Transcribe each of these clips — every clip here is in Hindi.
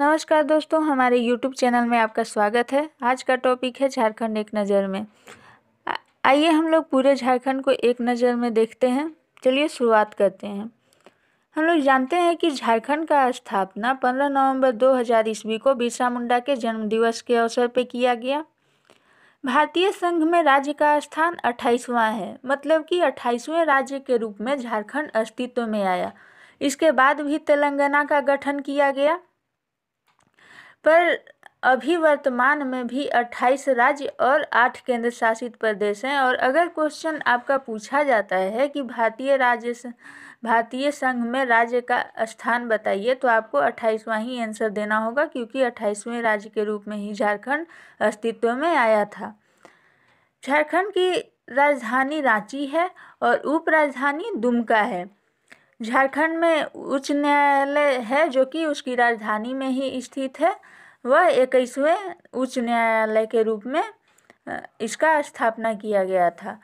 नमस्कार दोस्तों हमारे YouTube चैनल में आपका स्वागत है आज का टॉपिक है झारखंड एक नज़र में आइए हम लोग पूरे झारखंड को एक नज़र में देखते हैं चलिए शुरुआत करते हैं हम लोग जानते हैं कि झारखंड का स्थापना 15 नवंबर 2000 ईस्वी को बिरसा मुंडा के जन्मदिवस के अवसर पर किया गया भारतीय संघ में राज्य का स्थान अट्ठाईसवां है मतलब कि अट्ठाईसवें राज्य के रूप में झारखंड अस्तित्व में आया इसके बाद भी तेलंगाना का गठन किया गया पर अभी वर्तमान में भी अट्ठाईस राज्य और आठ केंद्र शासित प्रदेश हैं और अगर क्वेश्चन आपका पूछा जाता है कि भारतीय राज्य भारतीय संघ में राज्य का स्थान बताइए तो आपको अट्ठाईसवां ही आंसर देना होगा क्योंकि अट्ठाईसवें राज्य के रूप में ही झारखंड अस्तित्व में आया था झारखंड की राजधानी रांची है और उपराजधानी दुमका है झारखंड में उच्च न्यायालय है जो कि उसकी राजधानी में ही स्थित है वह इक्कीसवें उच्च न्यायालय के रूप में इसका स्थापना किया गया था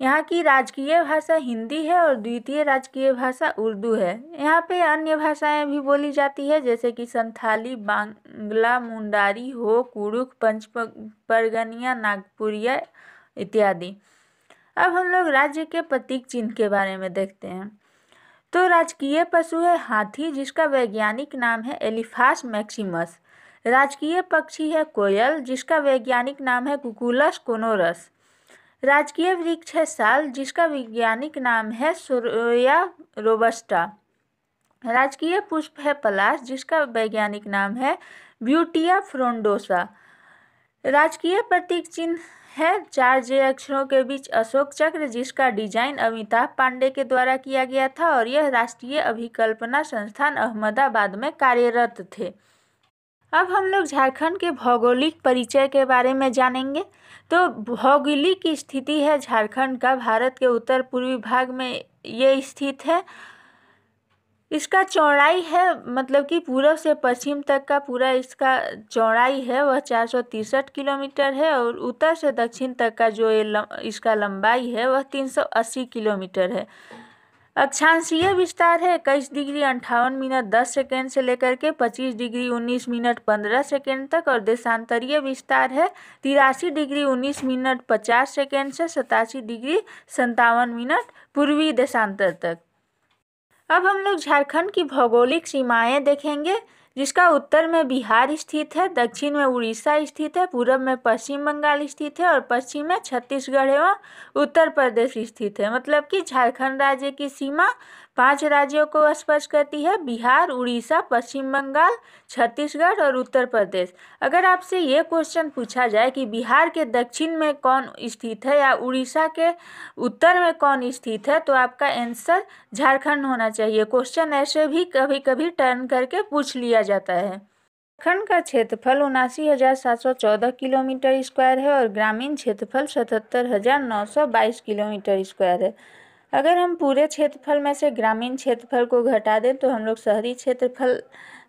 यहाँ की राजकीय भाषा हिंदी है और द्वितीय राजकीय भाषा उर्दू है यहाँ पे अन्य भाषाएं भी बोली जाती है जैसे कि संथाली बांग्ला मुंडारी हो कुरुक पंच परगनिया नागपुरिया इत्यादि अब हम लोग राज्य के प्रतीक चिन्ह के बारे में देखते हैं तो राजकीय पशु है हाथी जिसका वैज्ञानिक नाम है एलिफास मैक्सिमस राजकीय पक्षी है कोयल जिसका वैज्ञानिक नाम है कुकुलस कोनोरस राजकीय वृक्ष है साल जिसका वैज्ञानिक नाम है सोया रोबस्टा राजकीय पुष्प है पलाश जिसका वैज्ञानिक नाम है ब्यूटिया फ्रोंडोसा राजकीय प्रतीक चिन्ह है चार जे अक्षरों के बीच अशोक चक्र जिसका डिजाइन अमिताभ पांडे के द्वारा किया गया था और यह राष्ट्रीय अभिकल्पना संस्थान अहमदाबाद में कार्यरत थे अब हम लोग झारखंड के भौगोलिक परिचय के बारे में जानेंगे तो भौगोलिक स्थिति है झारखंड का भारत के उत्तर पूर्वी भाग में ये स्थित है इसका चौड़ाई है मतलब कि पूर्व से पश्चिम तक का पूरा इसका चौड़ाई है वह चार सौ तिरसठ किलोमीटर है और उत्तर से दक्षिण तक का जो ये इसका लंबाई है वह तीन सौ अस्सी किलोमीटर है अक्षांशीय विस्तार है इक्कीस डिग्री अंठावन मिनट दस सेकेंड से लेकर के पच्चीस डिग्री उन्नीस मिनट पंद्रह सेकेंड तक और देशांतरीय विस्तार है तिरासी डिग्री उन्नीस मिनट पचास सेकेंड से सतासी डिग्री सत्तावन मिनट पूर्वी देशांतर तक अब हम लोग झारखंड की भौगोलिक सीमाएं देखेंगे जिसका उत्तर में बिहार स्थित है दक्षिण में उड़ीसा स्थित है पूर्व में पश्चिम बंगाल स्थित है और पश्चिम में छत्तीसगढ़ एवं उत्तर प्रदेश स्थित है मतलब कि झारखंड राज्य की सीमा पांच राज्यों को स्पर्श करती है बिहार उड़ीसा पश्चिम बंगाल छत्तीसगढ़ और उत्तर प्रदेश अगर आपसे ये क्वेश्चन पूछा जाए कि बिहार के दक्षिण में कौन स्थित है या उड़ीसा के उत्तर में कौन स्थित है तो आपका आंसर झारखंड होना चाहिए क्वेश्चन ऐसे भी कभी कभी टर्न करके पूछ लिया जाता है झारखंड का क्षेत्रफल उनासी हजार सात सौ चौदह किलोमीटर स्क्वायर है और ग्रामीण क्षेत्रफल सतहत्तर हजार नौ सौ बाईस किलोमीटर स्क्वायर है अगर हम पूरे क्षेत्रफल में से ग्रामीण क्षेत्रफल को घटा दें तो हम लोग शहरी क्षेत्रफल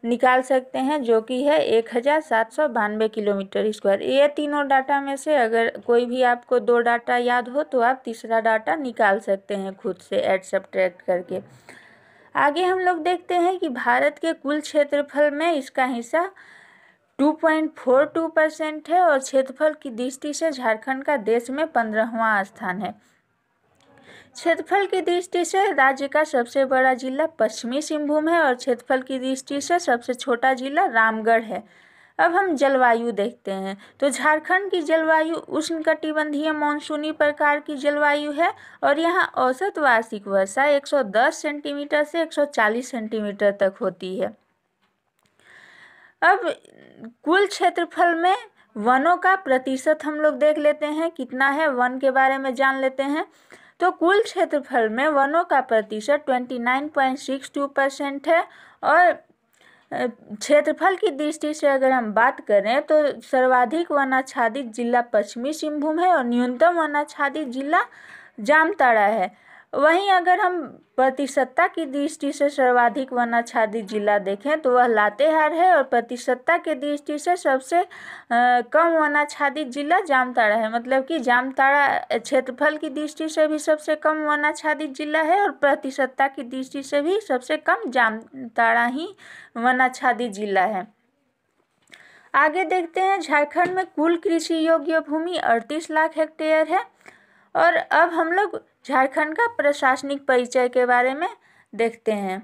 निकाल सकते हैं जो कि है एक हज़ार सात सौ बानवे किलोमीटर स्क्वायर ये तीनों डाटा में से अगर कोई भी आपको दो डाटा याद हो तो आप तीसरा डाटा निकाल सकते हैं खुद से एड सब्ट्रैक्ट करके आगे हम लोग देखते हैं कि भारत के कुल क्षेत्रफल में इसका हिस्सा two point four two percent है और क्षेत्रफल की दृष्टि से झारखंड का देश में पंद्रहवा स्थान है क्षेत्रफल की दृष्टि से राज्य का सबसे बड़ा जिला पश्चिमी सिंहभूम है और क्षेत्रफल की दृष्टि से सबसे छोटा जिला रामगढ़ है अब हम जलवायु देखते हैं तो झारखंड की जलवायु उष्ण कटिबंधीय मानसूनी प्रकार की जलवायु है और यहाँ औसत वार्षिक वर्षा 110 सेंटीमीटर से 140 सेंटीमीटर तक होती है अब कुल क्षेत्रफल में वनों का प्रतिशत हम लोग देख लेते हैं कितना है वन के बारे में जान लेते हैं तो कुल क्षेत्रफल में वनों का प्रतिशत 29.62 परसेंट है और क्षेत्रफल की दृष्टि से अगर हम बात करें तो सर्वाधिक वनाच्छादित जिला पश्चिमी सिंहभूम है और न्यूनतम वनाच्छादित जिला जामताड़ा है वहीं अगर हम प्रतिशतता की दृष्टि से सर्वाधिक वनाच्छादित जिला देखें तो वह लातेहार है और प्रतिशतता की दृष्टि से सबसे कम वनाच्छादित जिला जामताड़ा है मतलब कि जामताड़ा क्षेत्रफल की दृष्टि से भी सबसे कम वनाच्छादित जिला है और प्रतिशतता की दृष्टि से भी सबसे कम जामताड़ा ही वनाच्छादित जिला है आगे देखते हैं झारखंड में कुल कृषि योग्य भूमि अड़तीस लाख हेक्टेयर है और अब हम लोग झारखंड का प्रशासनिक परिचय के बारे में देखते हैं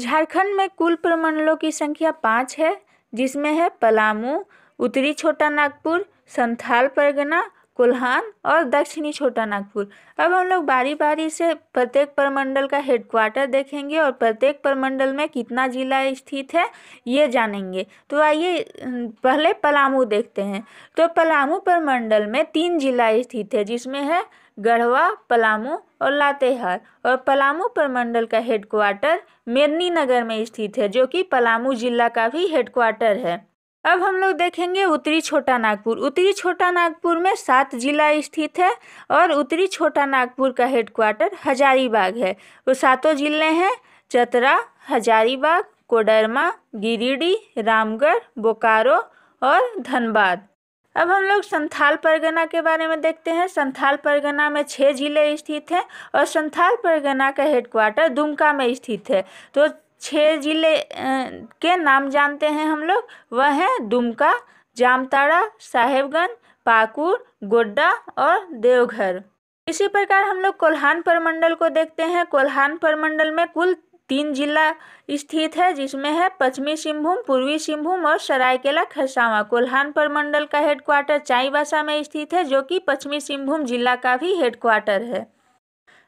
झारखंड में कुल प्रमंडलों की संख्या पाँच है जिसमें है पलामू उत्तरी छोटा नागपुर संथाल परगना कोल्हान और दक्षिणी छोटा नागपुर अब हम लोग बारी बारी से प्रत्येक प्रमंडल का हेडक्वार्टर देखेंगे और प्रत्येक प्रमंडल में कितना जिला स्थित है ये जानेंगे तो आइए पहले पलामू देखते हैं तो पलामू प्रमंडल में तीन जिला स्थित है जिसमें है गढ़वा पलामू और लातेहार और पलामू प्रमंडल का हेडक्वार्टर मेरनी नगर में स्थित है जो कि पलामू जिला का भी हेडक्वार्टर है अब हम लोग देखेंगे उत्तरी छोटा नागपुर उत्तरी छोटा नागपुर में सात जिला स्थित है और उत्तरी छोटा नागपुर का हेडक्वार्टर हजारीबाग है वो सातों जिले हैं चतरा हजारीबाग कोडरमा गिरिडीह रामगढ़ बोकारो और धनबाद अब हम लोग संथाल परगना के बारे में देखते हैं संथाल परगना में छः जिले स्थित हैं और संथाल परगना का हेडक्वार्टर दुमका में स्थित है तो छः जिले के नाम जानते हैं हम लोग वह हैं दुमका जामताड़ा साहेबगंज पाकुर गोड्डा और देवघर इसी प्रकार हम लोग कोल्हान परमंडल को देखते हैं कोल्हान परमंडल में कुल तीन जिला स्थित है जिसमें है पश्चिमी सिंहभूम पूर्वी सिंहभूम और सरायकेला खरसावां कोल्हान प्रमंडल का हेडक्वार्टर चाईबासा में स्थित है जो कि पश्चिमी सिंहभूम जिला का भी हेडक्वार्टर है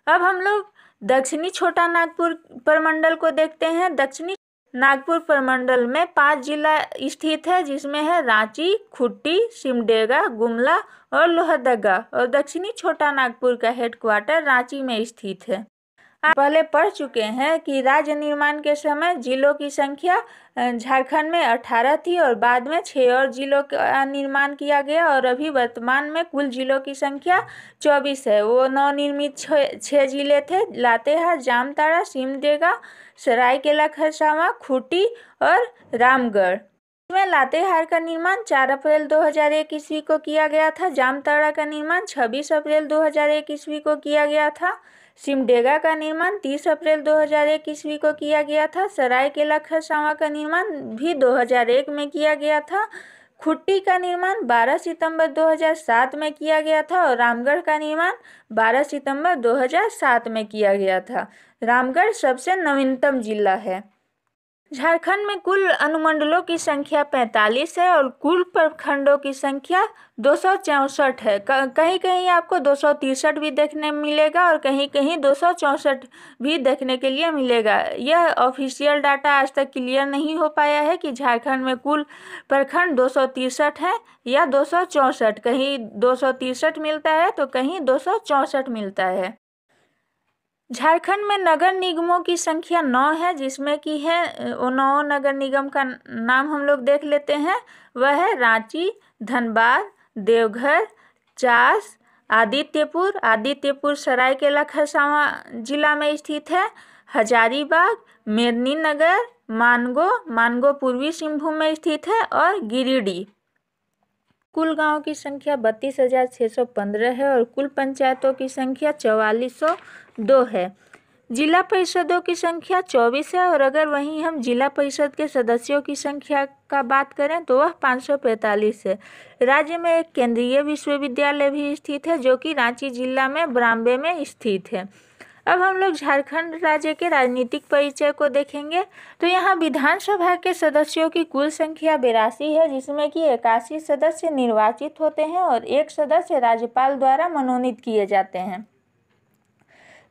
अब हम लोग दक्षिणी छोटा नागपुर प्रमंडल को देखते हैं दक्षिणी नागपुर प्रमंडल में पांच जिला स्थित है जिसमें है रांची खुट्टी सिमडेगा गुमला और लोहरदगा और दक्षिणी छोटा नागपुर का हेडक्वार्टर रांची में स्थित है आप पहले पढ़ चुके हैं कि राज्य निर्माण के समय जिलों की संख्या झारखंड में अठारह थी और बाद में छः और जिलों का निर्माण किया गया और अभी वर्तमान में कुल जिलों की संख्या चौबीस है वो नवनिर्मित छः जिले थे लातेहार जामताड़ा सिमडेगा सरायकेला खरसावां खूंटी और रामगढ़ में लातेहार का निर्माण 4 अप्रैल 2001 ईस्वी को किया गया था जामताड़ा का निर्माण 26 अप्रैल 2001 ईस्वी को किया गया था सिमडेगा का निर्माण 30 अप्रैल 2001 ईस्वी को किया गया था सरायकेला खरसावा का निर्माण भी 2001 में किया गया था खुट्टी का निर्माण 12 सितंबर 2007 में किया गया था और रामगढ़ का निर्माण 12 सितंबर 2007 में किया गया था रामगढ़ सबसे नवीनतम जिला है झारखंड में कुल अनुमंडलों की संख्या 45 है और कुल प्रखंडों की संख्या दो है कहीं कहीं आपको दो भी देखने मिलेगा और कहीं कहीं दो भी देखने के लिए मिलेगा यह ऑफिशियल डाटा आज तक क्लियर नहीं हो पाया है कि झारखंड में कुल प्रखंड दो है या दो कहीं दो मिलता है तो कहीं दो मिलता है झारखंड में नगर निगमों की संख्या नौ है जिसमें की है नौ नगर निगम का नाम हम लोग देख लेते हैं वह है रांची धनबाद देवघर चास आदित्यपुर आदित्यपुर सरायकेला खरसावा जिला में स्थित है हजारीबाग मेदनी नगर मानगो मानगो पूर्वी सिंहभूम में स्थित है और गिरिडीह कुल गाँव की संख्या बत्तीस हज़ार छः सौ पंद्रह है और कुल पंचायतों की संख्या चवालीस सौ दो है जिला परिषदों की संख्या चौबीस है और अगर वहीं हम जिला परिषद के सदस्यों की संख्या का बात करें तो वह पाँच सौ पैंतालीस है राज्य में एक केंद्रीय विश्वविद्यालय भी स्थित है जो कि रांची जिला में ब्राम्बे में स्थित है अब हम लोग झारखंड राज्य के राजनीतिक परिचय को देखेंगे तो यहाँ विधानसभा के सदस्यों की कुल संख्या बेरासी है जिसमें कि इक्यासी सदस्य निर्वाचित होते हैं और एक सदस्य राज्यपाल द्वारा मनोनीत किए जाते हैं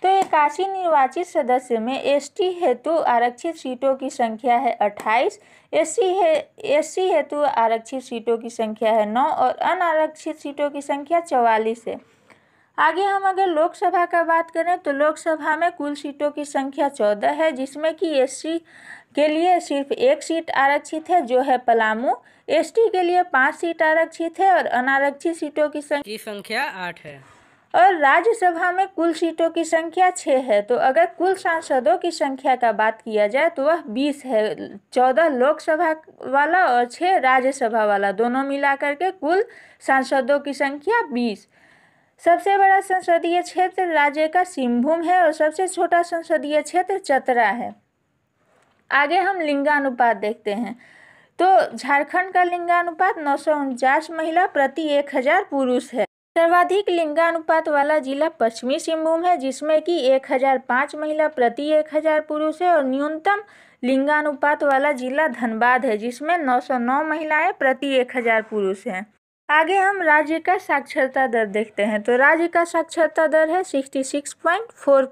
तो इक्यासी निर्वाचित सदस्य में एसटी हेतु आरक्षित सीटों की संख्या है अट्ठाईस एससी है एससी हेतु आरक्षित सीटों की संख्या है नौ और अनारक्षित सीटों की संख्या चवालीस है आगे हम अगर लोकसभा का बात करें तो लोकसभा में कुल सीटों की संख्या चौदह है जिसमें कि एससी के लिए सिर्फ एक सीट आरक्षित है जो है पलामू एसटी के लिए पाँच सीट आरक्षित है और अनारक्षित सीटों की संख्या आठ है और राज्यसभा में कुल सीटों की संख्या छः है तो अगर कुल सांसदों की संख्या का बात किया जाए तो वह बीस है चौदह लोकसभा वाला और छः राज्यसभा वाला दोनों मिलाकर के कुल सांसदों की संख्या बीस सबसे बड़ा संसदीय क्षेत्र राज्य का सिंहभूम है और सबसे छोटा संसदीय क्षेत्र चतरा है आगे हम लिंगानुपात देखते हैं तो झारखंड का लिंगानुपात नौ महिला प्रति एक हज़ार पुरुष है सर्वाधिक लिंगानुपात वाला जिला पश्चिमी सिंहभूम है जिसमें कि 1005 महिला प्रति 1000 पुरुष है और न्यूनतम लिंगानुपात वाला जिला धनबाद है जिसमें 909 महिलाएं प्रति 1000 पुरुष हैं आगे हम राज्य का साक्षरता दर देखते हैं तो राज्य का साक्षरता दर है 66.4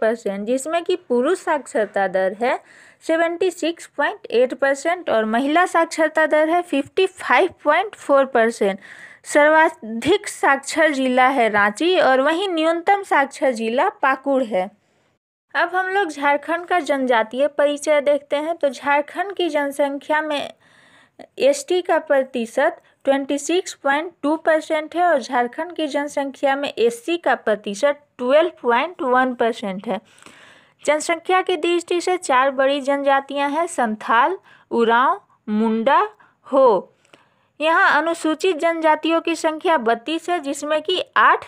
परसेंट जिसमें कि पुरुष साक्षरता दर है 76.8 परसेंट और महिला साक्षरता दर है 55.4 परसेंट सर्वाधिक साक्षर जिला है रांची और वहीं न्यूनतम साक्षर जिला पाकुड़ है अब हम लोग झारखंड का जनजातीय परिचय देखते हैं तो झारखंड की जनसंख्या में एसटी का प्रतिशत 26.2 परसेंट है और झारखंड की जनसंख्या में एससी का प्रतिशत 12.1 परसेंट है जनसंख्या की दृष्टि से चार बड़ी जनजातियां हैं संथाल उरांव मुंडा हो यहाँ अनुसूचित जनजातियों की संख्या बत्तीस है जिसमें कि आठ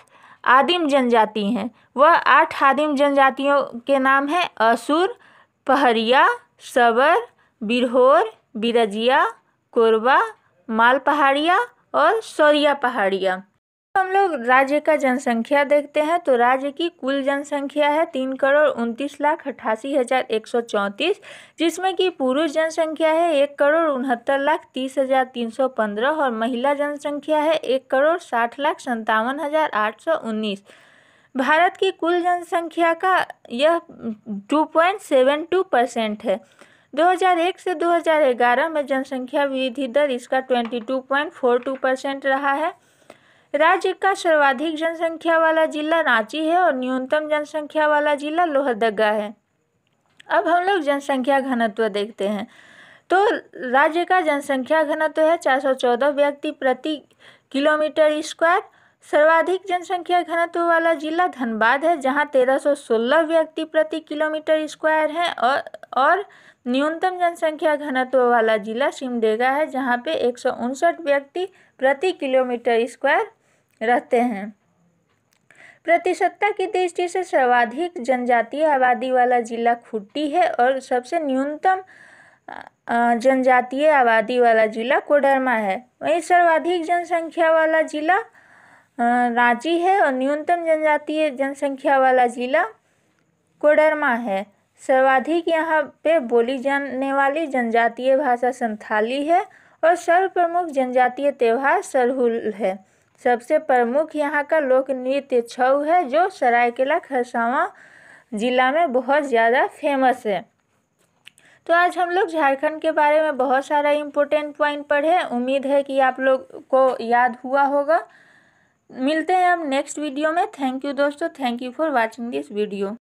आदिम जनजाति हैं वह आठ आदिम जनजातियों के नाम हैं असुर पहरिया सबर बिरहोर बिरजिया कोरबा माल पहाड़िया और सौरिया पहाड़िया हम लोग राज्य का जनसंख्या देखते हैं तो राज्य की कुल जनसंख्या है तीन करोड़ उनतीस लाख अट्ठासी हज़ार एक सौ चौंतीस जिसमें कि पुरुष जनसंख्या है एक करोड़ उनहत्तर लाख तीस हज़ार तीन सौ पंद्रह और महिला जनसंख्या है एक करोड़ साठ लाख संतावन हज़ार आठ सौ उन्नीस भारत की कुल जनसंख्या का यह two point seven two percent है 2001 से 2011 में जनसंख्या वृद्धि दर इसका 22.42 परसेंट रहा है राज्य का सर्वाधिक जनसंख्या वाला जिला रांची है और न्यूनतम जनसंख्या वाला जिला लोहरदगा है अब हम लोग जनसंख्या घनत्व देखते हैं तो राज्य का जनसंख्या घनत्व है 414 व्यक्ति प्रति किलोमीटर स्क्वायर सर्वाधिक जनसंख्या घनत्व वाला जिला धनबाद है जहां 1316 व्यक्ति प्रति किलोमीटर स्क्वायर है और और न्यूनतम जनसंख्या घनत्व वाला जिला सिमडेगा है जहां पे एक व्यक्ति प्रति किलोमीटर स्क्वायर रहते हैं प्रतिशतता की दृष्टि से सर्वाधिक जनजातीय आबादी वाला जिला खुट्टी है और सबसे न्यूनतम जनजातीय आबादी वाला जिला कोडरमा है वहीं सर्वाधिक जनसंख्या वाला जिला रांची है और न्यूनतम जनजातीय जनसंख्या वाला जिला कोडरमा है सर्वाधिक यहाँ पे बोली जाने वाली जनजातीय भाषा संथाली है और सर्व प्रमुख जनजातीय त्यौहार सरहुल है सबसे प्रमुख यहाँ का लोक नृत्य छऊ है जो सरायकेला खरसावां ज़िला में बहुत ज़्यादा फेमस है तो आज हम लोग झारखंड के बारे में बहुत सारा इम्पोर्टेंट पॉइंट पढ़े उम्मीद है कि आप लोग को याद हुआ होगा मिलते हैं हम नेक्स्ट वीडियो में थैंक यू दोस्तों thank you for watching this video